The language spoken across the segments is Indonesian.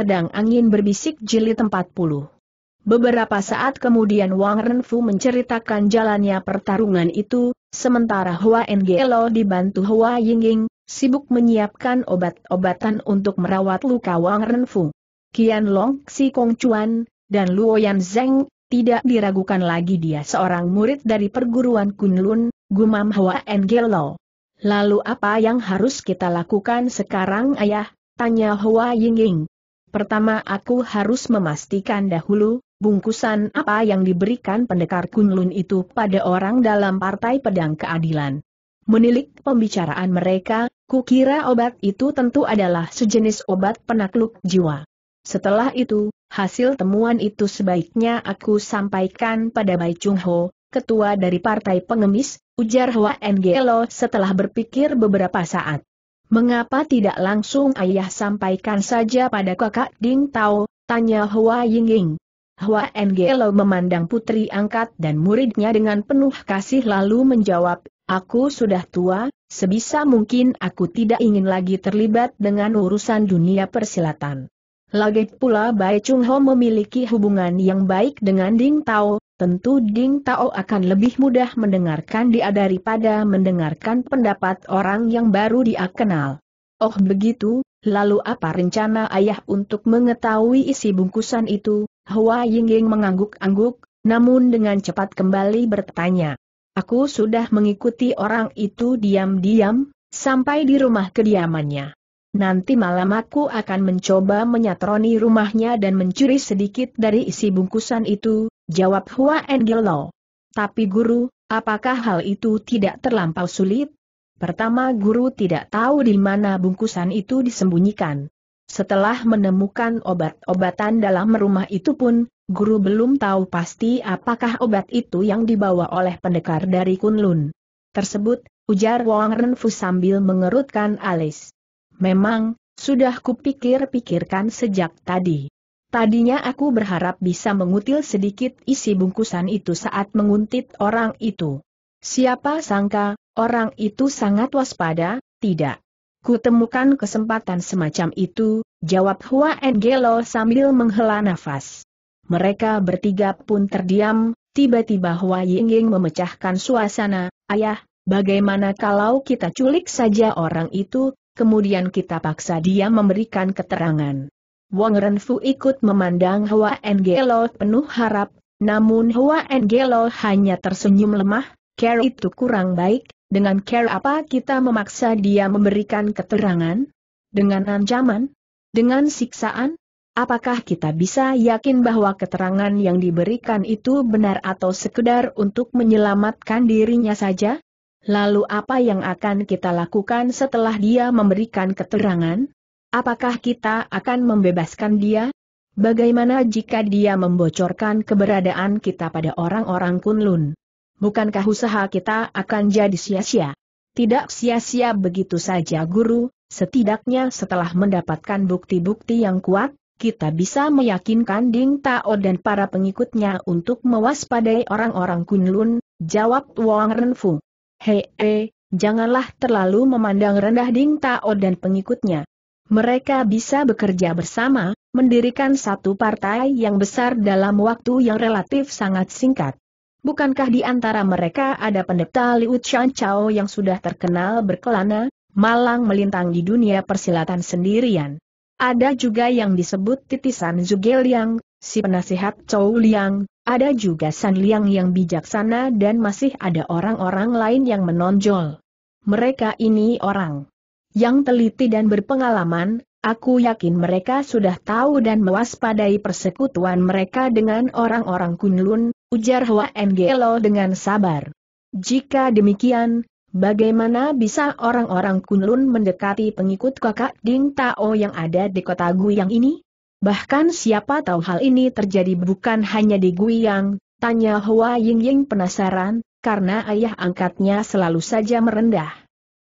Pedang Angin Berbisik Jilid 40. Beberapa saat kemudian Wang Renfu menceritakan jalannya pertarungan itu, sementara Hua Ngelo dibantu Hua Yingying, sibuk menyiapkan obat-obatan untuk merawat luka Wang Renfu. Kian Long Si Kong Chuan, dan Luo Yan Zeng, tidak diragukan lagi dia seorang murid dari perguruan Kunlun, gumam Hua Ngelo. Lalu apa yang harus kita lakukan sekarang ayah? Tanya Hua Yingying. Pertama aku harus memastikan dahulu, bungkusan apa yang diberikan pendekar Kunlun itu pada orang dalam partai pedang keadilan. Menilik pembicaraan mereka, kukira obat itu tentu adalah sejenis obat penakluk jiwa. Setelah itu, hasil temuan itu sebaiknya aku sampaikan pada Bai Chung Ho, ketua dari partai pengemis, ujar Hua Ngelo setelah berpikir beberapa saat. Mengapa tidak langsung ayah sampaikan saja pada kakak Ding Tao, tanya Hua Yingying. Hua Ngelo memandang putri angkat dan muridnya dengan penuh kasih lalu menjawab, aku sudah tua, sebisa mungkin aku tidak ingin lagi terlibat dengan urusan dunia persilatan. Lagi pula Bai Chung Ho memiliki hubungan yang baik dengan Ding Tao, Tentu Ding Tao akan lebih mudah mendengarkan dia daripada mendengarkan pendapat orang yang baru dia kenal. Oh begitu, lalu apa rencana ayah untuk mengetahui isi bungkusan itu? Hua Yingying mengangguk-angguk, namun dengan cepat kembali bertanya. Aku sudah mengikuti orang itu diam-diam, sampai di rumah kediamannya. Nanti malam aku akan mencoba menyatroni rumahnya dan mencuri sedikit dari isi bungkusan itu, Jawab Hua Angello. Tapi guru, apakah hal itu tidak terlampau sulit? Pertama guru tidak tahu di mana bungkusan itu disembunyikan. Setelah menemukan obat-obatan dalam rumah itu pun, guru belum tahu pasti apakah obat itu yang dibawa oleh pendekar dari Kunlun. Tersebut, ujar Wang Renfu sambil mengerutkan alis. Memang, sudah kupikir-pikirkan sejak tadi. Tadinya aku berharap bisa mengutil sedikit isi bungkusan itu saat menguntit orang itu. Siapa sangka, orang itu sangat waspada, tidak. Kutemukan kesempatan semacam itu, jawab Hua Engelo sambil menghela nafas. Mereka bertiga pun terdiam, tiba-tiba Hua Yingying memecahkan suasana, ayah, bagaimana kalau kita culik saja orang itu, kemudian kita paksa dia memberikan keterangan. Wang Renfu ikut memandang Hua Ngelo penuh harap, namun Hua Ngelo hanya tersenyum lemah, care itu kurang baik, dengan care apa kita memaksa dia memberikan keterangan? Dengan ancaman? Dengan siksaan? Apakah kita bisa yakin bahwa keterangan yang diberikan itu benar atau sekedar untuk menyelamatkan dirinya saja? Lalu apa yang akan kita lakukan setelah dia memberikan keterangan? Apakah kita akan membebaskan dia? Bagaimana jika dia membocorkan keberadaan kita pada orang-orang Kunlun? Bukankah usaha kita akan jadi sia-sia? Tidak sia-sia begitu saja guru, setidaknya setelah mendapatkan bukti-bukti yang kuat, kita bisa meyakinkan Ding Tao dan para pengikutnya untuk mewaspadai orang-orang Kunlun, jawab Wang Renfu. Hei, he, eh, janganlah terlalu memandang rendah Ding Tao dan pengikutnya. Mereka bisa bekerja bersama, mendirikan satu partai yang besar dalam waktu yang relatif sangat singkat. Bukankah di antara mereka ada pendeta Liu Chan Chao yang sudah terkenal berkelana, malang melintang di dunia persilatan sendirian? Ada juga yang disebut titisan Zhuge Liang, si penasihat Chou Liang, ada juga San Liang yang bijaksana dan masih ada orang-orang lain yang menonjol. Mereka ini orang yang teliti dan berpengalaman, aku yakin mereka sudah tahu dan mewaspadai persekutuan mereka dengan orang-orang Kunlun, ujar Hua Ngelo dengan sabar. Jika demikian, bagaimana bisa orang-orang Kunlun mendekati pengikut kakak Ding Tao yang ada di kota Guyang ini? Bahkan siapa tahu hal ini terjadi bukan hanya di Guyang, tanya Hua Yingying penasaran, karena ayah angkatnya selalu saja merendah.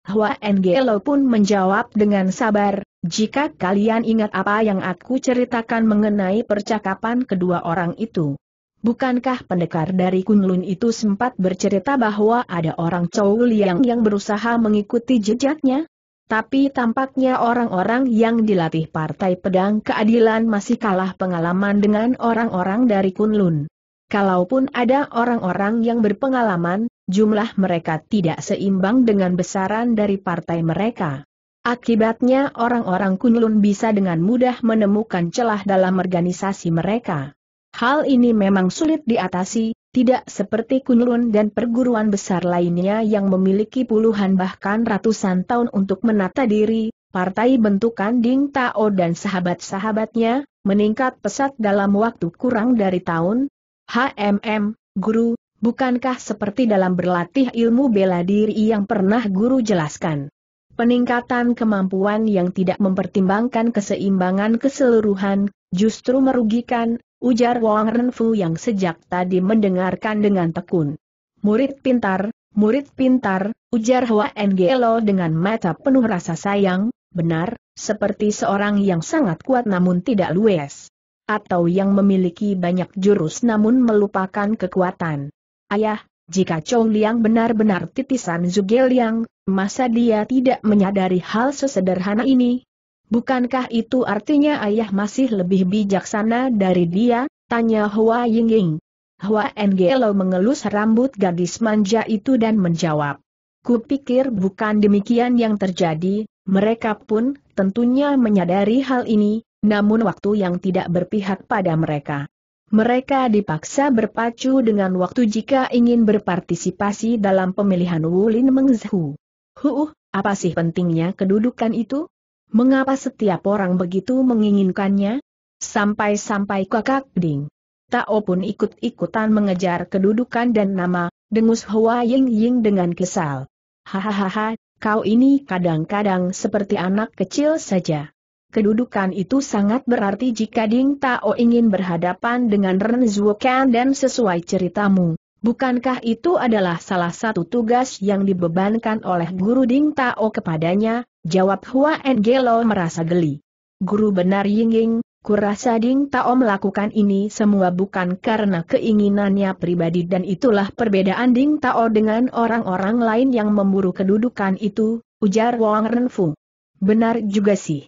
Hua Ngelo pun menjawab dengan sabar, jika kalian ingat apa yang aku ceritakan mengenai percakapan kedua orang itu. Bukankah pendekar dari Kunlun itu sempat bercerita bahwa ada orang Chow Liang yang berusaha mengikuti jejaknya? Tapi tampaknya orang-orang yang dilatih Partai Pedang Keadilan masih kalah pengalaman dengan orang-orang dari Kunlun. Kalaupun ada orang-orang yang berpengalaman, jumlah mereka tidak seimbang dengan besaran dari partai mereka. Akibatnya orang-orang Kunlun bisa dengan mudah menemukan celah dalam organisasi mereka. Hal ini memang sulit diatasi, tidak seperti Kunlun dan perguruan besar lainnya yang memiliki puluhan bahkan ratusan tahun untuk menata diri, partai bentukan Ding Tao dan sahabat-sahabatnya, meningkat pesat dalam waktu kurang dari tahun. HMM, guru, Bukankah seperti dalam berlatih ilmu bela diri yang pernah guru jelaskan? Peningkatan kemampuan yang tidak mempertimbangkan keseimbangan keseluruhan, justru merugikan, ujar Wang Renfu yang sejak tadi mendengarkan dengan tekun. Murid pintar, murid pintar, ujar Hua Ngelo dengan mata penuh rasa sayang, benar, seperti seorang yang sangat kuat namun tidak luwes, Atau yang memiliki banyak jurus namun melupakan kekuatan. Ayah, jika Chou Liang benar-benar titisan Zuge Liang, masa dia tidak menyadari hal sesederhana ini? Bukankah itu artinya ayah masih lebih bijaksana dari dia? Tanya Hua Yingying. Hua Ngelo mengelus rambut gadis manja itu dan menjawab. Kupikir bukan demikian yang terjadi, mereka pun tentunya menyadari hal ini, namun waktu yang tidak berpihak pada mereka. Mereka dipaksa berpacu dengan waktu jika ingin berpartisipasi dalam pemilihan Wulin Mengzhu. Huh, apa sih pentingnya kedudukan itu? Mengapa setiap orang begitu menginginkannya? Sampai-sampai kakak ding. Tao pun ikut-ikutan mengejar kedudukan dan nama, dengus Hua Ying Ying dengan kesal. Hahaha, kau ini kadang-kadang seperti anak kecil saja. Kedudukan itu sangat berarti jika Ding Tao ingin berhadapan dengan Ren Zuokan dan sesuai ceritamu. Bukankah itu adalah salah satu tugas yang dibebankan oleh guru Ding Tao kepadanya? Jawab Hua Engelo merasa geli. Guru benar Yingying, kurasa Ding Tao melakukan ini semua bukan karena keinginannya pribadi dan itulah perbedaan Ding Tao dengan orang-orang lain yang memburu kedudukan itu, ujar Wang Renfu. Benar juga sih.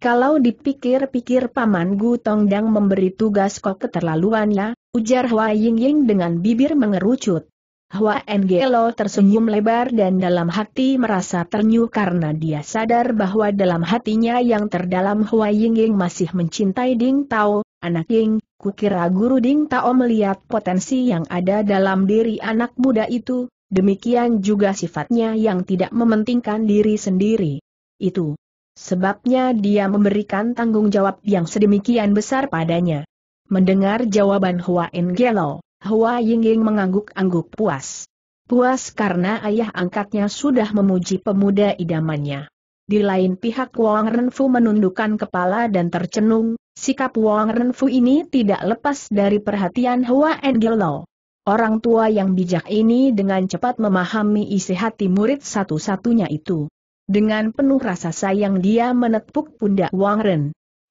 Kalau dipikir-pikir Paman Gu Tongdang memberi tugas kok keterlaluan ya, ujar Hua Ying dengan bibir mengerucut. Hua Ngelo tersenyum lebar dan dalam hati merasa ternyuh karena dia sadar bahwa dalam hatinya yang terdalam Hua Ying Ying masih mencintai Ding Tao, anak Ying, kukira guru Ding Tao melihat potensi yang ada dalam diri anak muda itu, demikian juga sifatnya yang tidak mementingkan diri sendiri. Itu, Sebabnya dia memberikan tanggung jawab yang sedemikian besar padanya. Mendengar jawaban Hua Ingelo, Hua Yingying mengangguk-angguk puas. Puas karena ayah angkatnya sudah memuji pemuda idamannya. Di lain pihak Wang Renfu menundukkan kepala dan tercenung, sikap Wang Renfu ini tidak lepas dari perhatian Hua Gelo. Orang tua yang bijak ini dengan cepat memahami isi hati murid satu-satunya itu. Dengan penuh rasa sayang dia menepuk pundak Wang Ren.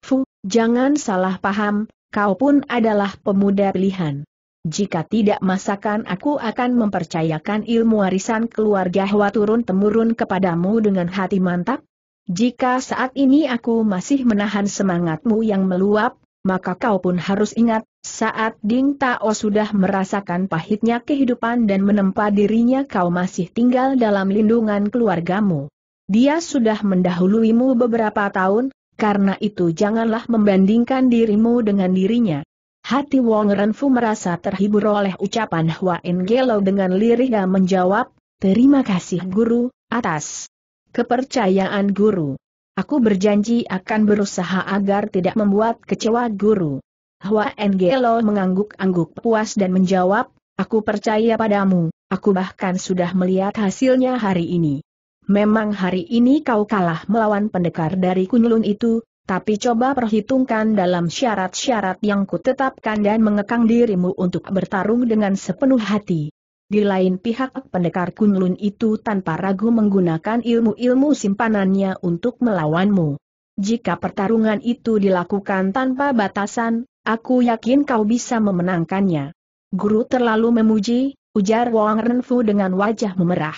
Fu, jangan salah paham, kau pun adalah pemuda pilihan. Jika tidak masakan aku akan mempercayakan ilmu warisan keluarga Hua turun-temurun kepadamu dengan hati mantap. Jika saat ini aku masih menahan semangatmu yang meluap, maka kau pun harus ingat, saat Ding Tao sudah merasakan pahitnya kehidupan dan menempa dirinya kau masih tinggal dalam lindungan keluargamu. Dia sudah mendahuluimu beberapa tahun, karena itu janganlah membandingkan dirimu dengan dirinya. Hati Wong Renfu merasa terhibur oleh ucapan Hua Engelo dengan lirih dan menjawab, Terima kasih guru, atas kepercayaan guru. Aku berjanji akan berusaha agar tidak membuat kecewa guru. Hua Engelo mengangguk-angguk puas dan menjawab, Aku percaya padamu, aku bahkan sudah melihat hasilnya hari ini. Memang hari ini kau kalah melawan pendekar dari Kunlun itu, tapi coba perhitungkan dalam syarat-syarat yang kutetapkan dan mengekang dirimu untuk bertarung dengan sepenuh hati. Di lain pihak pendekar Kunlun itu tanpa ragu menggunakan ilmu-ilmu simpanannya untuk melawanmu. Jika pertarungan itu dilakukan tanpa batasan, aku yakin kau bisa memenangkannya. Guru terlalu memuji, ujar Wang Renfu dengan wajah memerah.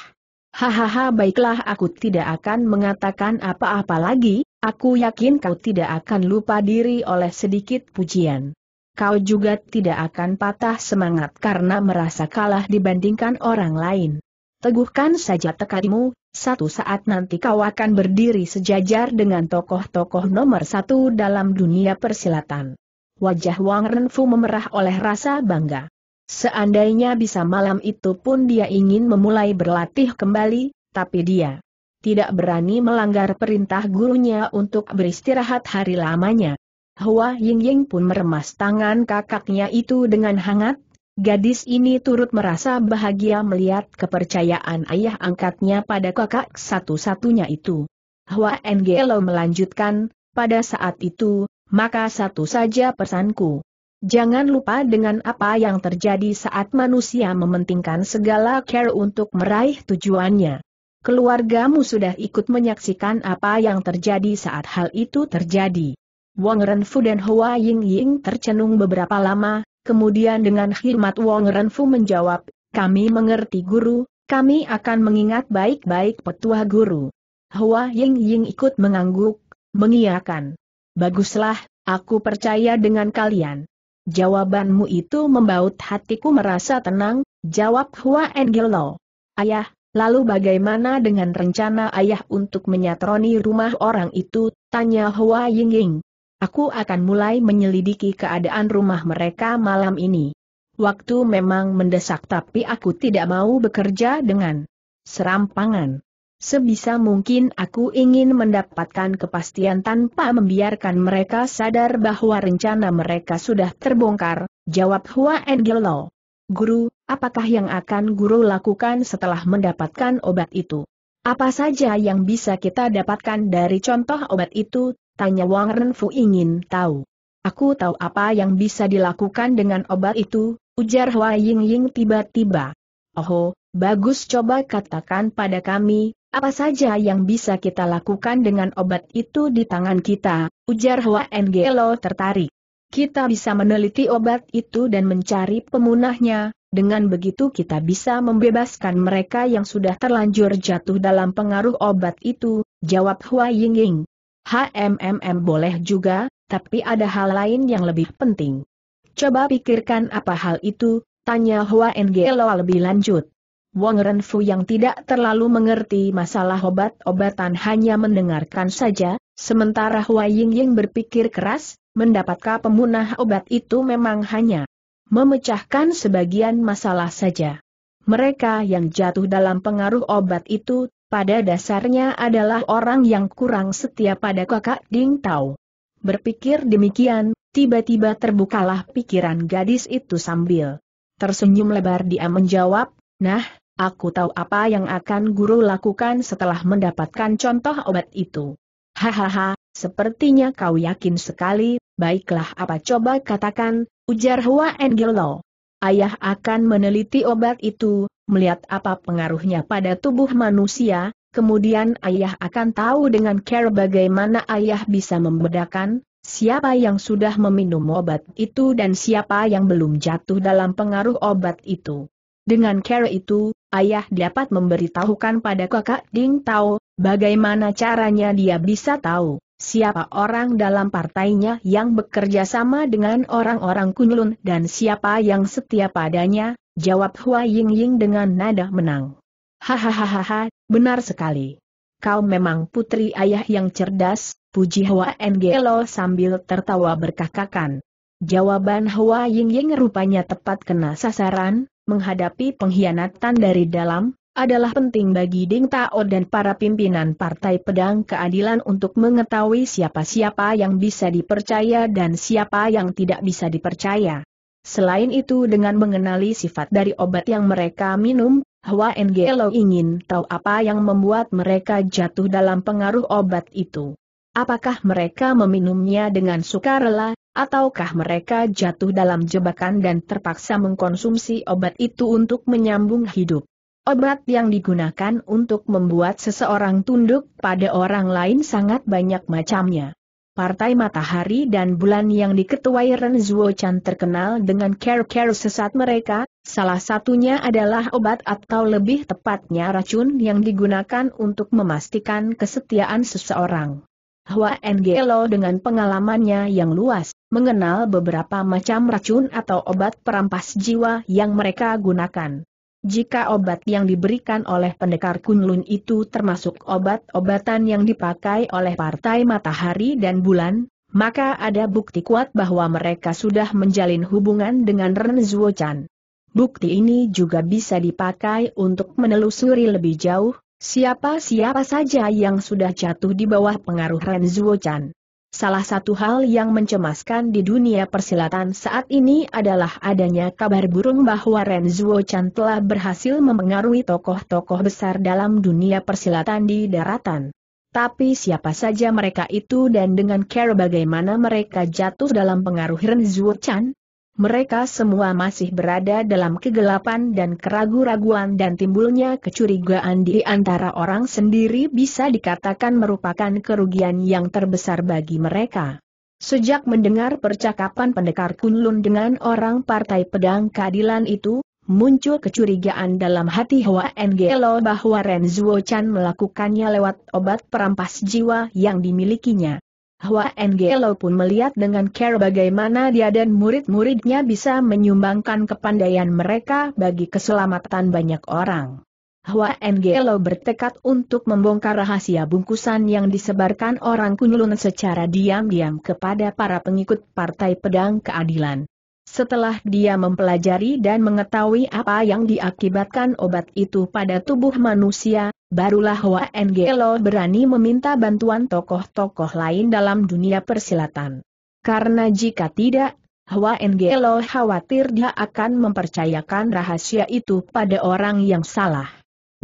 Hahaha baiklah aku tidak akan mengatakan apa-apa lagi, aku yakin kau tidak akan lupa diri oleh sedikit pujian. Kau juga tidak akan patah semangat karena merasa kalah dibandingkan orang lain. Teguhkan saja tekadmu, satu saat nanti kau akan berdiri sejajar dengan tokoh-tokoh nomor satu dalam dunia persilatan. Wajah Wang Renfu memerah oleh rasa bangga. Seandainya bisa malam itu pun dia ingin memulai berlatih kembali, tapi dia tidak berani melanggar perintah gurunya untuk beristirahat hari lamanya. Hua Yingying pun meremas tangan kakaknya itu dengan hangat, gadis ini turut merasa bahagia melihat kepercayaan ayah angkatnya pada kakak satu-satunya itu. Hua Ngelo melanjutkan, pada saat itu, maka satu saja pesanku. Jangan lupa dengan apa yang terjadi saat manusia mementingkan segala care untuk meraih tujuannya. Keluargamu sudah ikut menyaksikan apa yang terjadi saat hal itu terjadi. Wang Renfu dan Hua Ying Ying tercenung beberapa lama, kemudian dengan khidmat Wang Renfu menjawab, kami mengerti guru, kami akan mengingat baik-baik petua guru. Hua Ying Ying ikut mengangguk, mengiakan. Baguslah, aku percaya dengan kalian. Jawabanmu itu membaut hatiku merasa tenang, jawab Hua Engelo. Ayah, lalu bagaimana dengan rencana ayah untuk menyatroni rumah orang itu, tanya Hua Yingying. Aku akan mulai menyelidiki keadaan rumah mereka malam ini. Waktu memang mendesak tapi aku tidak mau bekerja dengan serampangan. Sebisa mungkin aku ingin mendapatkan kepastian tanpa membiarkan mereka sadar bahwa rencana mereka sudah terbongkar, jawab Hua Engelo. Guru, apakah yang akan guru lakukan setelah mendapatkan obat itu? Apa saja yang bisa kita dapatkan dari contoh obat itu? Tanya Wang Renfu ingin tahu. Aku tahu apa yang bisa dilakukan dengan obat itu, ujar Hua Yingying tiba-tiba. Oh, bagus coba katakan pada kami, apa saja yang bisa kita lakukan dengan obat itu di tangan kita, ujar Hua Ngelo tertarik. Kita bisa meneliti obat itu dan mencari pemunahnya, dengan begitu kita bisa membebaskan mereka yang sudah terlanjur jatuh dalam pengaruh obat itu, jawab Hua Yingying. HMMM boleh juga, tapi ada hal lain yang lebih penting. Coba pikirkan apa hal itu, tanya Hua Ngelo lebih lanjut. Wang Renfu yang tidak terlalu mengerti masalah obat-obatan hanya mendengarkan saja, sementara Hua Ying berpikir keras, mendapatkan pemunah obat itu memang hanya memecahkan sebagian masalah saja. Mereka yang jatuh dalam pengaruh obat itu, pada dasarnya adalah orang yang kurang setia pada kakak Ding Tao. Berpikir demikian, tiba-tiba terbukalah pikiran gadis itu sambil tersenyum lebar dia menjawab, Nah, Aku tahu apa yang akan guru lakukan setelah mendapatkan contoh obat itu. Hahaha, sepertinya kau yakin sekali, baiklah apa coba katakan, ujar Hua Engello. Ayah akan meneliti obat itu, melihat apa pengaruhnya pada tubuh manusia, kemudian ayah akan tahu dengan care bagaimana ayah bisa membedakan, siapa yang sudah meminum obat itu dan siapa yang belum jatuh dalam pengaruh obat itu. Dengan care itu, ayah dapat memberitahukan pada kakak Ding Tao, bagaimana caranya dia bisa tahu siapa orang dalam partainya yang bekerja sama dengan orang-orang Kunlun dan siapa yang setia padanya, jawab Hua Ying Ying dengan nada menang. Hahaha, benar sekali. Kau memang putri ayah yang cerdas, puji Hua Ngelo sambil tertawa berkakakan. Jawaban Hua Ying Ying rupanya tepat kena sasaran, menghadapi pengkhianatan dari dalam, adalah penting bagi Ding Tao dan para pimpinan Partai Pedang Keadilan untuk mengetahui siapa-siapa yang bisa dipercaya dan siapa yang tidak bisa dipercaya. Selain itu dengan mengenali sifat dari obat yang mereka minum, Hua Ngelo ingin tahu apa yang membuat mereka jatuh dalam pengaruh obat itu. Apakah mereka meminumnya dengan sukarela, ataukah mereka jatuh dalam jebakan dan terpaksa mengkonsumsi obat itu untuk menyambung hidup. Obat yang digunakan untuk membuat seseorang tunduk pada orang lain sangat banyak macamnya. Partai Matahari dan Bulan yang diketuai Ren Zuo Chan terkenal dengan care-care sesat mereka, salah satunya adalah obat atau lebih tepatnya racun yang digunakan untuk memastikan kesetiaan seseorang. Hua Ngelo dengan pengalamannya yang luas, mengenal beberapa macam racun atau obat perampas jiwa yang mereka gunakan. Jika obat yang diberikan oleh pendekar Kunlun itu termasuk obat-obatan yang dipakai oleh partai matahari dan bulan, maka ada bukti kuat bahwa mereka sudah menjalin hubungan dengan Ren Zuo Chan. Bukti ini juga bisa dipakai untuk menelusuri lebih jauh, Siapa-siapa saja yang sudah jatuh di bawah pengaruh Ren Zhuo Chan. Salah satu hal yang mencemaskan di dunia persilatan saat ini adalah adanya kabar burung bahwa Ren Zhuo Chan telah berhasil memengaruhi tokoh-tokoh besar dalam dunia persilatan di daratan. Tapi siapa saja mereka itu dan dengan cara bagaimana mereka jatuh dalam pengaruh Ren Zhuo Chan? Mereka semua masih berada dalam kegelapan dan keragu-raguan dan timbulnya kecurigaan di antara orang sendiri bisa dikatakan merupakan kerugian yang terbesar bagi mereka. Sejak mendengar percakapan pendekar Kunlun dengan orang partai pedang keadilan itu, muncul kecurigaan dalam hati Hua Ngelo bahwa Ren Zuo Chan melakukannya lewat obat perampas jiwa yang dimilikinya. Hwa Ngelo pun melihat dengan care bagaimana dia dan murid-muridnya bisa menyumbangkan kepandaian mereka bagi keselamatan banyak orang. Hwa Ngelo bertekad untuk membongkar rahasia bungkusan yang disebarkan orang Kunlun secara diam-diam kepada para pengikut Partai Pedang Keadilan. Setelah dia mempelajari dan mengetahui apa yang diakibatkan obat itu pada tubuh manusia, barulah Ngelo berani meminta bantuan tokoh-tokoh lain dalam dunia persilatan. Karena jika tidak, Ngelo khawatir dia akan mempercayakan rahasia itu pada orang yang salah.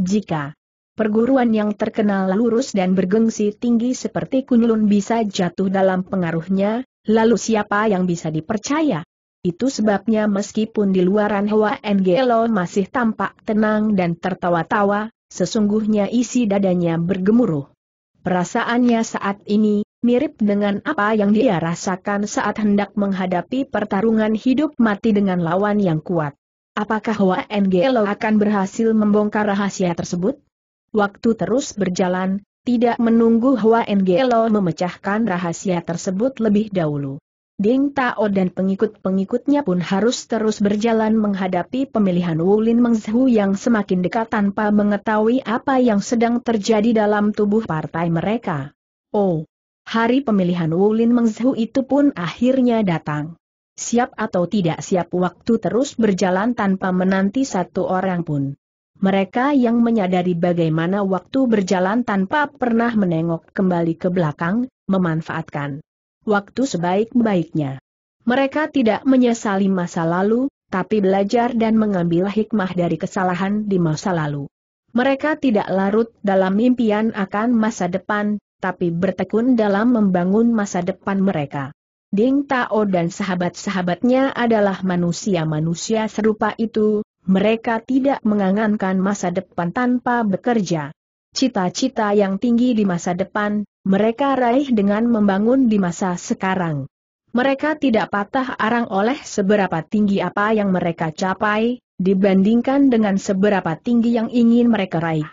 Jika perguruan yang terkenal lurus dan bergengsi tinggi seperti Kunlun bisa jatuh dalam pengaruhnya, lalu siapa yang bisa dipercaya? Itu sebabnya meskipun di luaran Hwa NGLO masih tampak tenang dan tertawa-tawa, Sesungguhnya isi dadanya bergemuruh. Perasaannya saat ini, mirip dengan apa yang dia rasakan saat hendak menghadapi pertarungan hidup mati dengan lawan yang kuat. Apakah WNGLO akan berhasil membongkar rahasia tersebut? Waktu terus berjalan, tidak menunggu Hua Ngelo memecahkan rahasia tersebut lebih dahulu. Ding Tao dan pengikut-pengikutnya pun harus terus berjalan menghadapi pemilihan Wulin Mengzhu yang semakin dekat tanpa mengetahui apa yang sedang terjadi dalam tubuh partai mereka. Oh, hari pemilihan Wulin Mengzhu itu pun akhirnya datang. Siap atau tidak siap waktu terus berjalan tanpa menanti satu orang pun. Mereka yang menyadari bagaimana waktu berjalan tanpa pernah menengok kembali ke belakang, memanfaatkan waktu sebaik-baiknya. Mereka tidak menyesali masa lalu, tapi belajar dan mengambil hikmah dari kesalahan di masa lalu. Mereka tidak larut dalam impian akan masa depan, tapi bertekun dalam membangun masa depan mereka. Ding Tao dan sahabat-sahabatnya adalah manusia-manusia serupa itu, mereka tidak mengangankan masa depan tanpa bekerja. Cita-cita yang tinggi di masa depan, mereka raih dengan membangun di masa sekarang. Mereka tidak patah arang oleh seberapa tinggi apa yang mereka capai, dibandingkan dengan seberapa tinggi yang ingin mereka raih.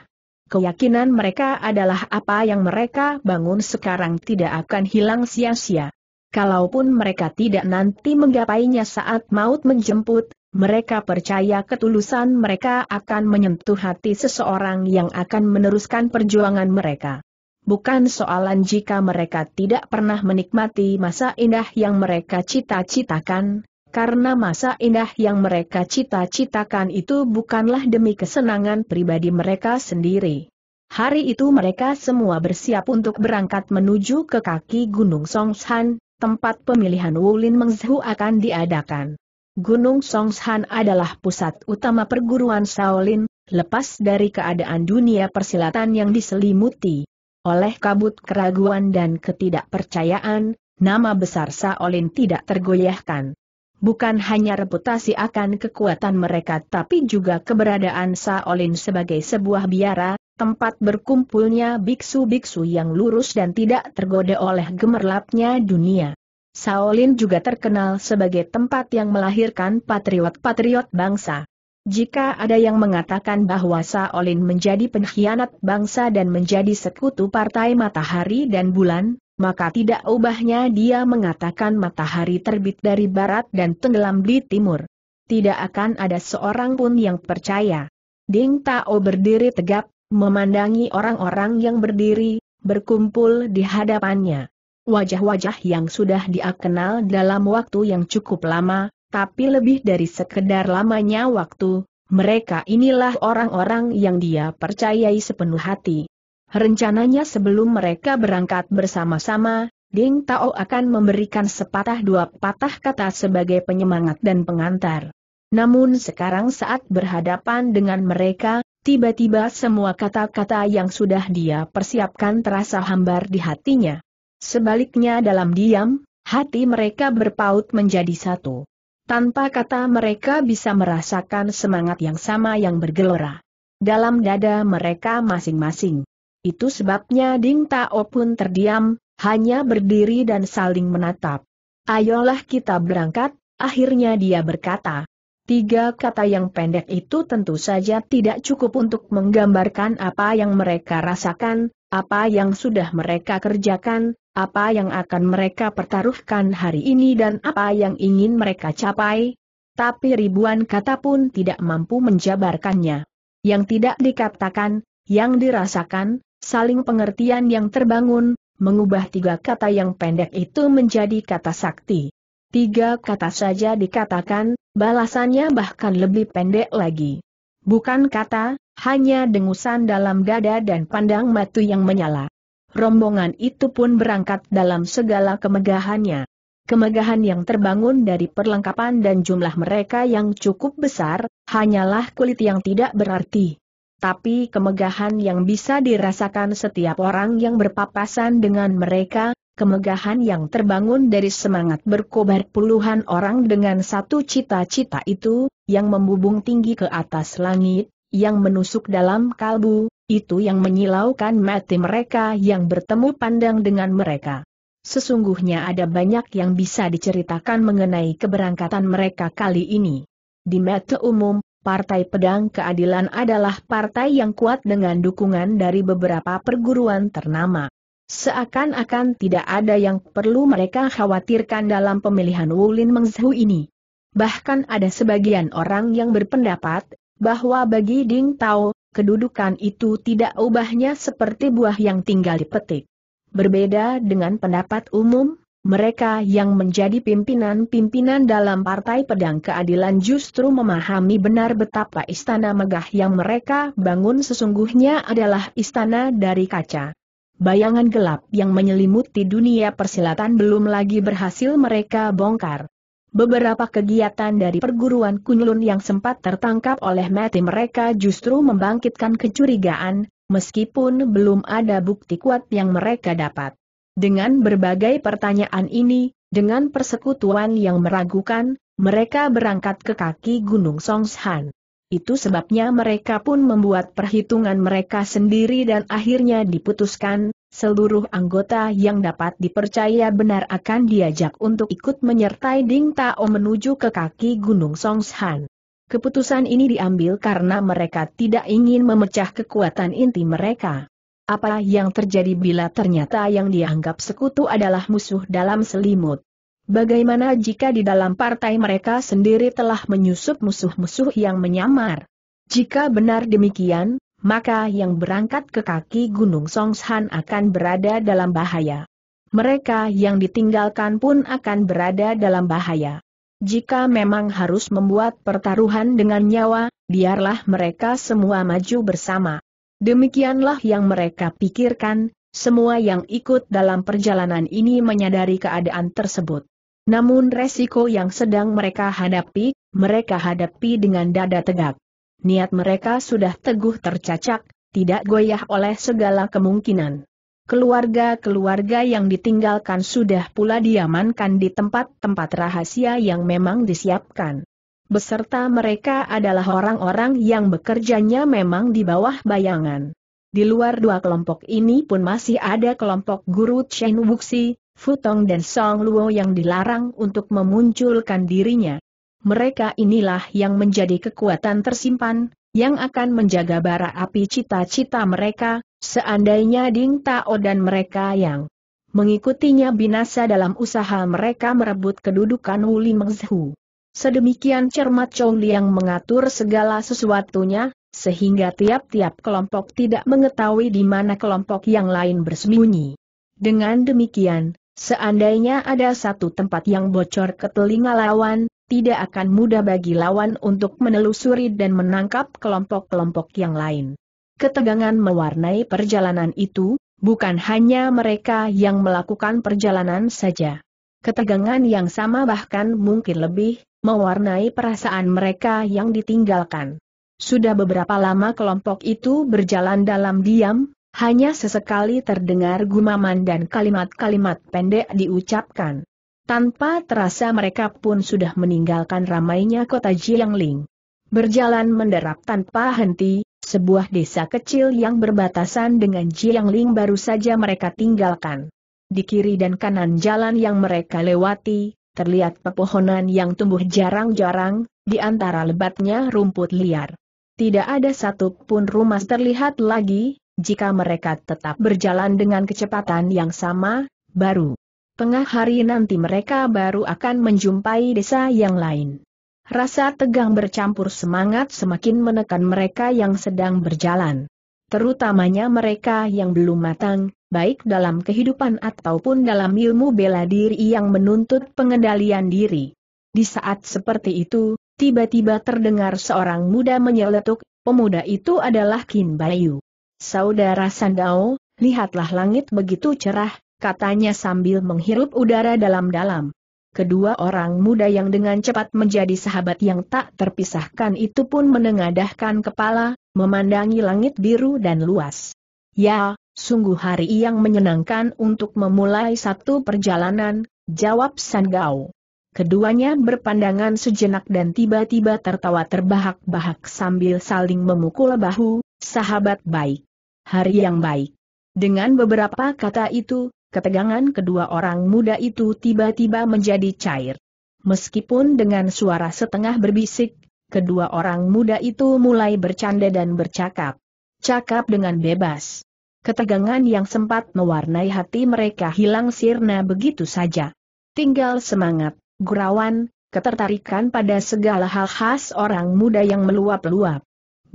Keyakinan mereka adalah apa yang mereka bangun sekarang tidak akan hilang sia-sia. Kalaupun mereka tidak nanti menggapainya saat maut menjemput, mereka percaya ketulusan mereka akan menyentuh hati seseorang yang akan meneruskan perjuangan mereka. Bukan soalan jika mereka tidak pernah menikmati masa indah yang mereka cita-citakan, karena masa indah yang mereka cita-citakan itu bukanlah demi kesenangan pribadi mereka sendiri. Hari itu mereka semua bersiap untuk berangkat menuju ke kaki Gunung Songshan, tempat pemilihan Wulin Mengzhu akan diadakan. Gunung Songshan adalah pusat utama perguruan Shaolin, lepas dari keadaan dunia persilatan yang diselimuti oleh kabut keraguan dan ketidakpercayaan, nama besar Saolin tidak tergoyahkan. Bukan hanya reputasi akan kekuatan mereka tapi juga keberadaan Saolin sebagai sebuah biara, tempat berkumpulnya biksu-biksu yang lurus dan tidak tergoda oleh gemerlapnya dunia. Saolin juga terkenal sebagai tempat yang melahirkan patriot-patriot bangsa. Jika ada yang mengatakan bahwa Saolin menjadi pengkhianat bangsa dan menjadi sekutu partai matahari dan bulan, maka tidak ubahnya dia mengatakan matahari terbit dari barat dan tenggelam di timur. Tidak akan ada seorang pun yang percaya. Ding Tao berdiri tegap, memandangi orang-orang yang berdiri, berkumpul di hadapannya. Wajah-wajah yang sudah dia kenal dalam waktu yang cukup lama, tapi lebih dari sekedar lamanya waktu, mereka inilah orang-orang yang dia percayai sepenuh hati. Rencananya sebelum mereka berangkat bersama-sama, Ding Tao akan memberikan sepatah dua patah kata sebagai penyemangat dan pengantar. Namun sekarang saat berhadapan dengan mereka, tiba-tiba semua kata-kata yang sudah dia persiapkan terasa hambar di hatinya. Sebaliknya dalam diam, hati mereka berpaut menjadi satu. Tanpa kata mereka bisa merasakan semangat yang sama yang bergelora. Dalam dada mereka masing-masing. Itu sebabnya Ding Tao pun terdiam, hanya berdiri dan saling menatap. Ayolah kita berangkat, akhirnya dia berkata. Tiga kata yang pendek itu tentu saja tidak cukup untuk menggambarkan apa yang mereka rasakan, apa yang sudah mereka kerjakan, apa yang akan mereka pertaruhkan hari ini dan apa yang ingin mereka capai. Tapi ribuan kata pun tidak mampu menjabarkannya. Yang tidak dikatakan, yang dirasakan, saling pengertian yang terbangun, mengubah tiga kata yang pendek itu menjadi kata sakti. Tiga kata saja dikatakan, balasannya bahkan lebih pendek lagi. Bukan kata, hanya dengusan dalam dada dan pandang matu yang menyala. Rombongan itu pun berangkat dalam segala kemegahannya. Kemegahan yang terbangun dari perlengkapan dan jumlah mereka yang cukup besar, hanyalah kulit yang tidak berarti. Tapi kemegahan yang bisa dirasakan setiap orang yang berpapasan dengan mereka, kemegahan yang terbangun dari semangat berkobar puluhan orang dengan satu cita-cita itu, yang membubung tinggi ke atas langit, yang menusuk dalam kalbu, itu yang menyilaukan mati mereka yang bertemu pandang dengan mereka. Sesungguhnya ada banyak yang bisa diceritakan mengenai keberangkatan mereka kali ini. Di mata umum, Partai Pedang Keadilan adalah partai yang kuat dengan dukungan dari beberapa perguruan ternama. Seakan-akan tidak ada yang perlu mereka khawatirkan dalam pemilihan Wulin Mengzhu ini. Bahkan ada sebagian orang yang berpendapat, bahwa bagi Ding Tao, kedudukan itu tidak ubahnya seperti buah yang tinggal dipetik. Berbeda dengan pendapat umum, mereka yang menjadi pimpinan-pimpinan dalam Partai Pedang Keadilan justru memahami benar betapa istana megah yang mereka bangun sesungguhnya adalah istana dari kaca bayangan gelap yang menyelimuti dunia persilatan belum lagi berhasil mereka bongkar. Beberapa kegiatan dari perguruan Kunlun yang sempat tertangkap oleh mati mereka justru membangkitkan kecurigaan, meskipun belum ada bukti kuat yang mereka dapat. Dengan berbagai pertanyaan ini, dengan persekutuan yang meragukan, mereka berangkat ke kaki Gunung Songshan. Itu sebabnya mereka pun membuat perhitungan mereka sendiri dan akhirnya diputuskan, seluruh anggota yang dapat dipercaya benar akan diajak untuk ikut menyertai Ding Tao menuju ke kaki Gunung Songshan. Keputusan ini diambil karena mereka tidak ingin memecah kekuatan inti mereka. Apa yang terjadi bila ternyata yang dianggap sekutu adalah musuh dalam selimut? Bagaimana jika di dalam partai mereka sendiri telah menyusup musuh-musuh yang menyamar? Jika benar demikian, maka yang berangkat ke kaki Gunung Songshan akan berada dalam bahaya. Mereka yang ditinggalkan pun akan berada dalam bahaya. Jika memang harus membuat pertaruhan dengan nyawa, biarlah mereka semua maju bersama. Demikianlah yang mereka pikirkan, semua yang ikut dalam perjalanan ini menyadari keadaan tersebut. Namun resiko yang sedang mereka hadapi, mereka hadapi dengan dada tegak. Niat mereka sudah teguh tercacak, tidak goyah oleh segala kemungkinan. Keluarga-keluarga yang ditinggalkan sudah pula diamankan di tempat-tempat rahasia yang memang disiapkan. Beserta mereka adalah orang-orang yang bekerjanya memang di bawah bayangan. Di luar dua kelompok ini pun masih ada kelompok guru Chen Wuxi, Futong dan Song Luo yang dilarang untuk memunculkan dirinya. Mereka inilah yang menjadi kekuatan tersimpan, yang akan menjaga bara api cita-cita mereka, seandainya Ding Tao dan mereka yang mengikutinya binasa dalam usaha mereka merebut kedudukan Wuli Mengzhu. Sedemikian cermat Chong Liang mengatur segala sesuatunya, sehingga tiap-tiap kelompok tidak mengetahui di mana kelompok yang lain bersembunyi. Dengan demikian, Seandainya ada satu tempat yang bocor ke telinga lawan, tidak akan mudah bagi lawan untuk menelusuri dan menangkap kelompok-kelompok yang lain. Ketegangan mewarnai perjalanan itu, bukan hanya mereka yang melakukan perjalanan saja. Ketegangan yang sama bahkan mungkin lebih, mewarnai perasaan mereka yang ditinggalkan. Sudah beberapa lama kelompok itu berjalan dalam diam, hanya sesekali terdengar gumaman dan kalimat-kalimat pendek diucapkan. Tanpa terasa mereka pun sudah meninggalkan ramainya kota Jiangling. Berjalan menderap tanpa henti, sebuah desa kecil yang berbatasan dengan Jiangling baru saja mereka tinggalkan. Di kiri dan kanan jalan yang mereka lewati, terlihat pepohonan yang tumbuh jarang-jarang, di antara lebatnya rumput liar. Tidak ada satupun rumah terlihat lagi, jika mereka tetap berjalan dengan kecepatan yang sama, baru tengah hari nanti mereka baru akan menjumpai desa yang lain. Rasa tegang bercampur semangat semakin menekan mereka yang sedang berjalan. Terutamanya mereka yang belum matang, baik dalam kehidupan ataupun dalam ilmu bela diri yang menuntut pengendalian diri. Di saat seperti itu, tiba-tiba terdengar seorang muda menyeletuk, pemuda itu adalah Kin Bayu. Saudara Sandau, lihatlah langit begitu cerah, katanya sambil menghirup udara dalam-dalam. Kedua orang muda yang dengan cepat menjadi sahabat yang tak terpisahkan itu pun menengadahkan kepala, memandangi langit biru dan luas. Ya, sungguh hari yang menyenangkan untuk memulai satu perjalanan, jawab Sandau. Keduanya berpandangan sejenak dan tiba-tiba tertawa terbahak-bahak sambil saling memukul bahu, Sahabat baik. Hari yang baik. Dengan beberapa kata itu, ketegangan kedua orang muda itu tiba-tiba menjadi cair. Meskipun dengan suara setengah berbisik, kedua orang muda itu mulai bercanda dan bercakap. Cakap dengan bebas. Ketegangan yang sempat mewarnai hati mereka hilang sirna begitu saja. Tinggal semangat, gurauan, ketertarikan pada segala hal khas orang muda yang meluap-luap.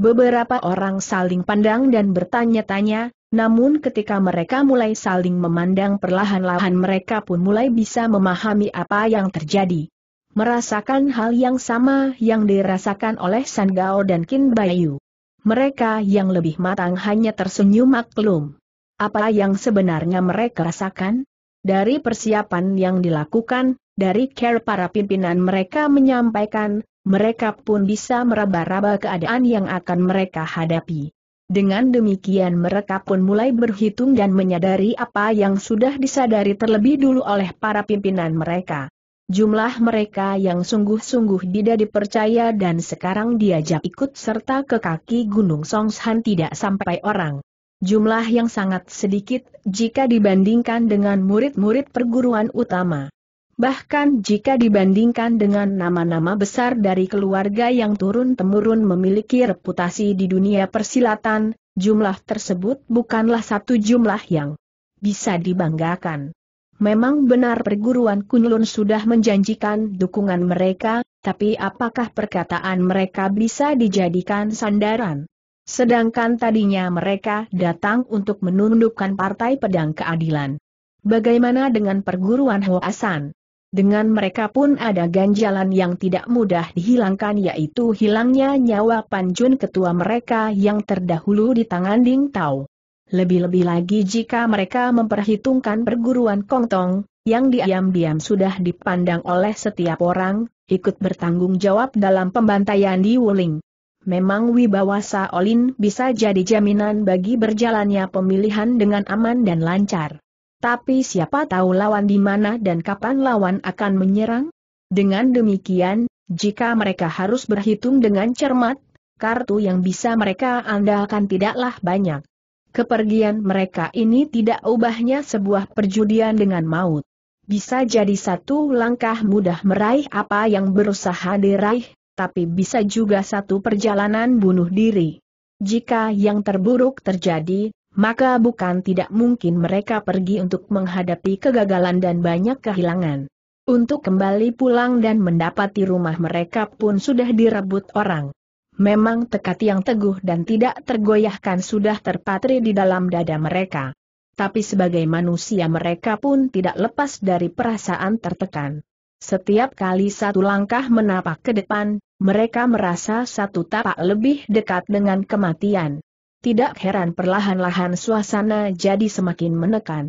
Beberapa orang saling pandang dan bertanya-tanya, namun ketika mereka mulai saling memandang perlahan-lahan mereka pun mulai bisa memahami apa yang terjadi. Merasakan hal yang sama yang dirasakan oleh San Gao dan Kin Bayu. Mereka yang lebih matang hanya tersenyum maklum. Apa yang sebenarnya mereka rasakan? Dari persiapan yang dilakukan, dari care para pimpinan mereka menyampaikan, mereka pun bisa meraba-raba keadaan yang akan mereka hadapi. Dengan demikian mereka pun mulai berhitung dan menyadari apa yang sudah disadari terlebih dulu oleh para pimpinan mereka. Jumlah mereka yang sungguh-sungguh tidak dipercaya dan sekarang diajak ikut serta ke kaki Gunung Songshan tidak sampai orang. Jumlah yang sangat sedikit jika dibandingkan dengan murid-murid perguruan utama bahkan jika dibandingkan dengan nama-nama besar dari keluarga yang turun-temurun memiliki reputasi di dunia persilatan, jumlah tersebut bukanlah satu jumlah yang bisa dibanggakan. Memang benar perguruan Kunlun sudah menjanjikan dukungan mereka, tapi apakah perkataan mereka bisa dijadikan sandaran? Sedangkan tadinya mereka datang untuk menundukkan Partai Pedang Keadilan. Bagaimana dengan perguruan Hoasan? Dengan mereka pun ada ganjalan yang tidak mudah dihilangkan yaitu hilangnya nyawa Panjun ketua mereka yang terdahulu di tangan Ding Tao. Lebih-lebih lagi jika mereka memperhitungkan perguruan Kongtong, yang diam-diam sudah dipandang oleh setiap orang, ikut bertanggung jawab dalam pembantaian di Wuling. Memang wibawa Saolin bisa jadi jaminan bagi berjalannya pemilihan dengan aman dan lancar. Tapi siapa tahu lawan di mana dan kapan lawan akan menyerang? Dengan demikian, jika mereka harus berhitung dengan cermat, kartu yang bisa mereka andalkan tidaklah banyak. Kepergian mereka ini tidak ubahnya sebuah perjudian dengan maut. Bisa jadi satu langkah mudah meraih apa yang berusaha diraih, tapi bisa juga satu perjalanan bunuh diri. Jika yang terburuk terjadi, maka bukan tidak mungkin mereka pergi untuk menghadapi kegagalan dan banyak kehilangan. Untuk kembali pulang dan mendapati rumah mereka pun sudah direbut orang. Memang tekad yang teguh dan tidak tergoyahkan sudah terpatri di dalam dada mereka. Tapi sebagai manusia mereka pun tidak lepas dari perasaan tertekan. Setiap kali satu langkah menapak ke depan, mereka merasa satu tapak lebih dekat dengan kematian. Tidak heran perlahan-lahan suasana jadi semakin menekan.